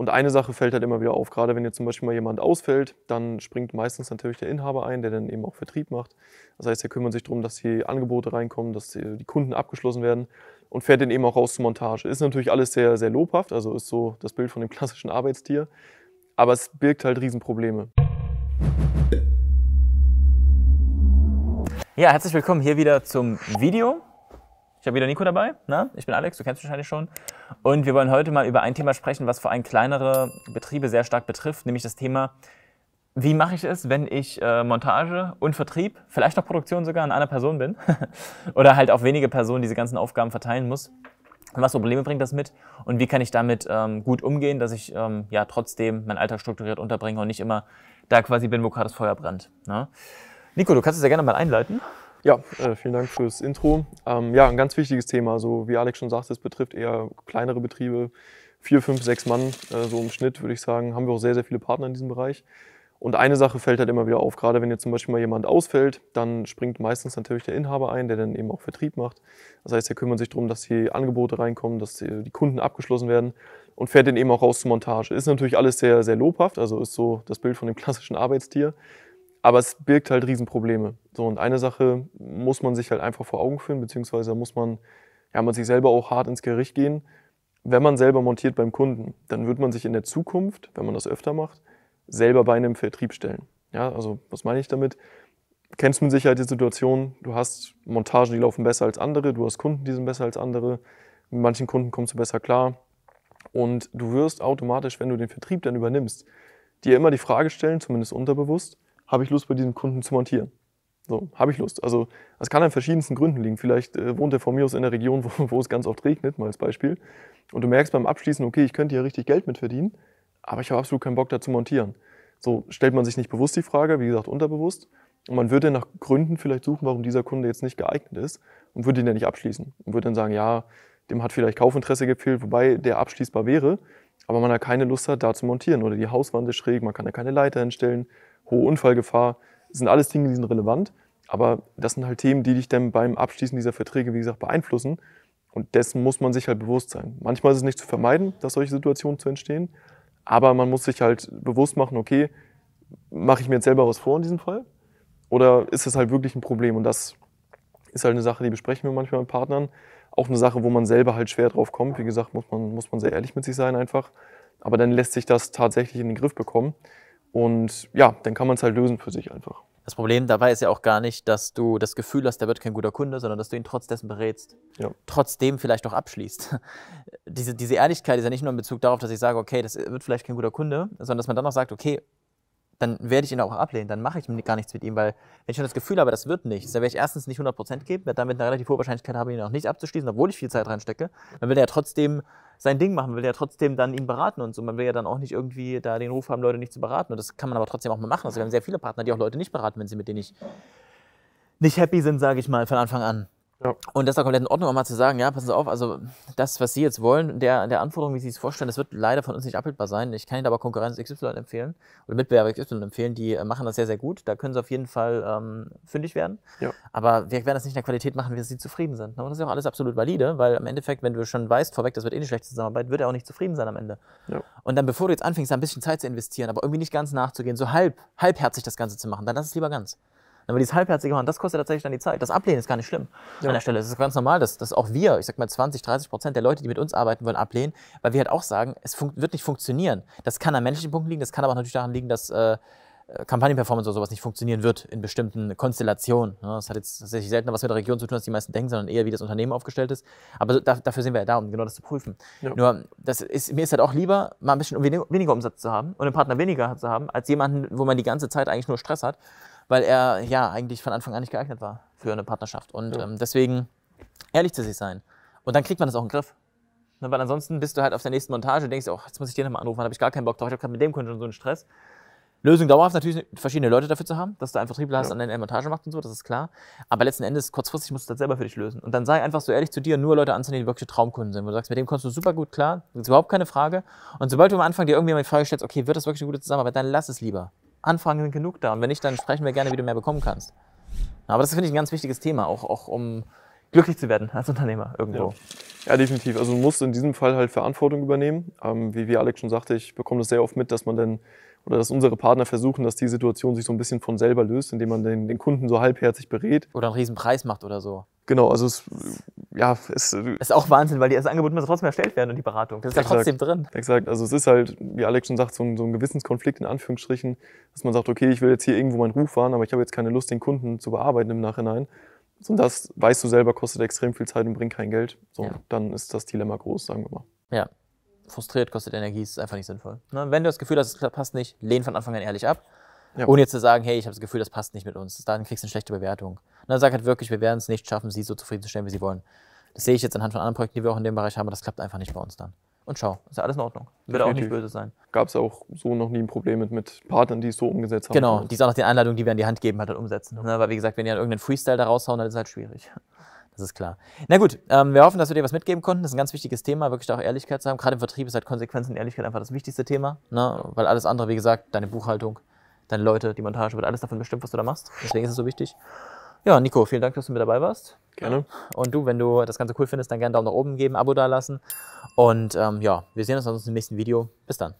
Und eine Sache fällt halt immer wieder auf, gerade wenn jetzt zum Beispiel mal jemand ausfällt, dann springt meistens natürlich der Inhaber ein, der dann eben auch Vertrieb macht. Das heißt, er kümmert sich darum, dass die Angebote reinkommen, dass die Kunden abgeschlossen werden und fährt den eben auch raus zur Montage. Ist natürlich alles sehr, sehr lobhaft, also ist so das Bild von dem klassischen Arbeitstier, aber es birgt halt Riesenprobleme. Ja, herzlich willkommen hier wieder zum Video. Ich habe wieder Nico dabei. Na? Ne? Ich bin Alex, du kennst mich wahrscheinlich schon. Und wir wollen heute mal über ein Thema sprechen, was vor allem kleinere Betriebe sehr stark betrifft, nämlich das Thema, wie mache ich es, wenn ich äh, Montage und Vertrieb, vielleicht noch Produktion sogar an einer Person bin oder halt auf wenige Personen diese ganzen Aufgaben verteilen muss. Was für Probleme bringt das mit und wie kann ich damit ähm, gut umgehen, dass ich ähm, ja trotzdem meinen Alltag strukturiert unterbringe und nicht immer da quasi bin, wo gerade das Feuer brennt. Ne? Nico, du kannst es ja gerne mal einleiten. Ja, äh, vielen Dank fürs Intro. Ähm, ja, ein ganz wichtiges Thema. Also, wie Alex schon sagte, es betrifft eher kleinere Betriebe, vier, fünf, sechs Mann, äh, so im Schnitt würde ich sagen, haben wir auch sehr, sehr viele Partner in diesem Bereich. Und eine Sache fällt halt immer wieder auf, gerade wenn jetzt zum Beispiel mal jemand ausfällt, dann springt meistens natürlich der Inhaber ein, der dann eben auch Vertrieb macht. Das heißt, er kümmert sich darum, dass die Angebote reinkommen, dass die Kunden abgeschlossen werden und fährt dann eben auch raus zur Montage. Ist natürlich alles sehr, sehr lobhaft, also ist so das Bild von dem klassischen Arbeitstier aber es birgt halt Riesenprobleme. So, und eine Sache muss man sich halt einfach vor Augen führen, beziehungsweise muss man, ja, man sich selber auch hart ins Gericht gehen. Wenn man selber montiert beim Kunden, dann wird man sich in der Zukunft, wenn man das öfter macht, selber bei einem Vertrieb stellen. Ja, also was meine ich damit? Kennst du mit Sicherheit die Situation, du hast Montagen, die laufen besser als andere, du hast Kunden, die sind besser als andere, mit manchen Kunden kommst du besser klar und du wirst automatisch, wenn du den Vertrieb dann übernimmst, dir immer die Frage stellen, zumindest unterbewusst, habe ich Lust, bei diesem Kunden zu montieren? So, habe ich Lust. Also es kann an verschiedensten Gründen liegen. Vielleicht äh, wohnt er von mir aus in der Region, wo, wo, es ganz oft regnet, mal als Beispiel. Und du merkst beim Abschließen, okay, ich könnte hier richtig Geld mit verdienen, aber ich habe absolut keinen Bock da zu montieren. So stellt man sich nicht bewusst die Frage, wie gesagt, unterbewusst. Und man würde nach Gründen vielleicht suchen, warum dieser Kunde jetzt nicht geeignet ist und würde ihn dann nicht abschließen. Und würde dann sagen, ja, dem hat vielleicht Kaufinteresse gefehlt, wobei der abschließbar wäre, aber man da keine Lust hat, da zu montieren. Oder die Hauswand ist schräg, man kann da keine Leiter hinstellen, hohe Unfallgefahr, sind alles Dinge, die sind relevant. Aber das sind halt Themen, die dich dann beim Abschließen dieser Verträge, wie gesagt, beeinflussen. Und dessen muss man sich halt bewusst sein. Manchmal ist es nicht zu vermeiden, dass solche Situationen zu entstehen. Aber man muss sich halt bewusst machen, okay, mache ich mir jetzt selber was vor in diesem Fall? Oder ist das halt wirklich ein Problem? Und das ist halt eine Sache, die besprechen wir manchmal mit Partnern. Auch eine Sache, wo man selber halt schwer drauf kommt. Wie gesagt, muss man, muss man sehr ehrlich mit sich sein einfach. Aber dann lässt sich das tatsächlich in den Griff bekommen. Und ja, dann kann man es halt lösen für sich einfach. Das Problem dabei ist ja auch gar nicht, dass du das Gefühl hast, der wird kein guter Kunde, sondern dass du ihn trotz dessen berätst. Ja. Trotzdem vielleicht auch abschließt. diese, diese Ehrlichkeit ist ja nicht nur in Bezug darauf, dass ich sage, okay, das wird vielleicht kein guter Kunde, sondern dass man dann auch sagt, okay, dann werde ich ihn auch ablehnen, dann mache ich gar nichts mit ihm, weil wenn ich schon das Gefühl habe, das wird nichts, dann werde ich erstens nicht 100% geben, werde damit eine relativ hohe Wahrscheinlichkeit haben, ihn auch nicht abzuschließen, obwohl ich viel Zeit reinstecke. Dann will er ja trotzdem sein Ding machen, will ja trotzdem dann ihn beraten und so. Man will ja dann auch nicht irgendwie da den Ruf haben, Leute nicht zu beraten. Und das kann man aber trotzdem auch mal machen. Also wir haben sehr viele Partner, die auch Leute nicht beraten, wenn sie mit denen nicht, nicht happy sind, sage ich mal, von Anfang an. Und das ist auch komplett in Ordnung, um mal zu sagen, ja, passen Sie auf, also das, was Sie jetzt wollen, der, der Anforderung, wie Sie es vorstellen, das wird leider von uns nicht abbildbar sein. Ich kann Ihnen aber Konkurrenz XY empfehlen oder Mitbewerber XY empfehlen, die äh, machen das sehr, sehr gut. Da können Sie auf jeden Fall ähm, fündig werden. Ja. Aber wir werden das nicht in der Qualität machen, wie Sie zufrieden sind. Und das ist auch alles absolut valide, weil im Endeffekt, wenn du schon weißt vorweg, das wird eh eine schlechte Zusammenarbeit, wird er auch nicht zufrieden sein am Ende. Ja. Und dann, bevor du jetzt anfängst, da ein bisschen Zeit zu investieren, aber irgendwie nicht ganz nachzugehen, so halb, halbherzig das Ganze zu machen, dann lass es lieber ganz. Wenn wir dieses halbherzige machen, das kostet tatsächlich dann die Zeit. Das Ablehnen ist gar nicht schlimm ja. an der Stelle. Es ist ganz normal, dass, dass auch wir, ich sag mal 20, 30 Prozent der Leute, die mit uns arbeiten wollen, ablehnen, weil wir halt auch sagen, es wird nicht funktionieren. Das kann an menschlichen Punkten liegen, das kann aber natürlich daran liegen, dass äh, äh Kampagnenperformance oder sowas nicht funktionieren wird in bestimmten Konstellationen. Ne? Das hat jetzt tatsächlich seltener was mit der Region zu tun, als die meisten denken, sondern eher, wie das Unternehmen aufgestellt ist. Aber dafür sind wir ja da, um genau das zu prüfen. Ja. Nur, ist, mir ist halt auch lieber, mal ein bisschen weniger Umsatz zu haben und einen Partner weniger zu haben, als jemanden, wo man die ganze Zeit eigentlich nur Stress hat weil er ja eigentlich von Anfang an nicht geeignet war für eine Partnerschaft. Und ja. ähm, deswegen ehrlich zu sich sein. Und dann kriegt man das auch in den Griff. Ne, weil ansonsten bist du halt auf der nächsten Montage und denkst, oh, jetzt muss ich den nochmal anrufen, habe ich gar keinen Bock drauf, ich habe gerade mit dem Kunden schon so einen Stress. Lösung dauerhaft natürlich verschiedene Leute dafür zu haben, dass du einen Vertriebler ja. an der Montage macht und so, das ist klar. Aber letzten Endes, kurzfristig musst du das selber für dich lösen. Und dann sei einfach so ehrlich zu dir, nur Leute anzunehmen, die wirklich Traumkunden sind. Wo du sagst, mit dem kommst du super gut klar, das ist überhaupt keine Frage. Und sobald du am Anfang dir irgendwie mal die Frage stellst, okay, wird das wirklich eine gute Zusammenarbeit, dann lass es lieber. Anfragen sind genug da. Und wenn nicht, dann sprechen wir gerne, wie du mehr bekommen kannst. Aber das finde ich ein ganz wichtiges Thema, auch, auch um glücklich zu werden als Unternehmer irgendwo. Ja. ja definitiv. Also du musst in diesem Fall halt Verantwortung übernehmen. Ähm, wie, wie Alex schon sagte, ich bekomme das sehr oft mit, dass man dann oder dass unsere Partner versuchen, dass die Situation sich so ein bisschen von selber löst, indem man den, den Kunden so halbherzig berät. Oder einen riesen Preis macht oder so. Genau, also es ja, äh, es ist auch Wahnsinn, weil das Angebot muss trotzdem erstellt werden und die Beratung. Das ist exakt, ja trotzdem drin. Exakt. Also es ist halt, wie Alex schon sagt, so ein, so ein Gewissenskonflikt in Anführungsstrichen, dass man sagt, okay, ich will jetzt hier irgendwo meinen Ruf wahren, aber ich habe jetzt keine Lust, den Kunden zu bearbeiten im Nachhinein. Und das weißt du selber, kostet extrem viel Zeit und bringt kein Geld. So, ja. dann ist das Dilemma groß, sagen wir mal. Ja. Frustriert kostet Energie, ist einfach nicht sinnvoll. Ne? Wenn du das Gefühl hast, es passt nicht, lehn von Anfang an ehrlich ab. Ja. Ohne jetzt zu sagen, hey, ich habe das Gefühl, das passt nicht mit uns. Dann kriegst du eine schlechte Bewertung. Und ne, dann sag halt wirklich, wir werden es nicht schaffen, sie so zufrieden zu stellen, wie sie wollen. Das sehe ich jetzt anhand von anderen Projekten, die wir auch in dem Bereich haben, aber das klappt einfach nicht bei uns dann. Und schau, ist ja alles in Ordnung. Wird auch nicht böse sein. Gab es auch so noch nie ein Problem mit, mit Partnern, die es so umgesetzt haben. Genau, die es auch nach den Einladungen, die wir an die Hand geben, halt dann halt umsetzen. Ja. Ne? Weil wie gesagt, wenn die dann irgendeinen Freestyle da raushauen, dann ist es halt schwierig. Das ist klar. Na gut, ähm, wir hoffen, dass wir dir was mitgeben konnten. Das ist ein ganz wichtiges Thema, wirklich da auch Ehrlichkeit zu haben. Gerade im Vertrieb ist halt Konsequenz und Ehrlichkeit einfach das wichtigste Thema, ne? weil alles andere, wie gesagt, deine Buchhaltung, deine Leute, die Montage, wird alles davon bestimmt, was du da machst. Deswegen ist es so wichtig. Ja, Nico, vielen Dank, dass du mit dabei warst. Gerne. Und du, wenn du das Ganze cool findest, dann gerne Daumen nach oben geben, Abo dalassen. Und ähm, ja, wir sehen uns ansonsten im nächsten Video. Bis dann.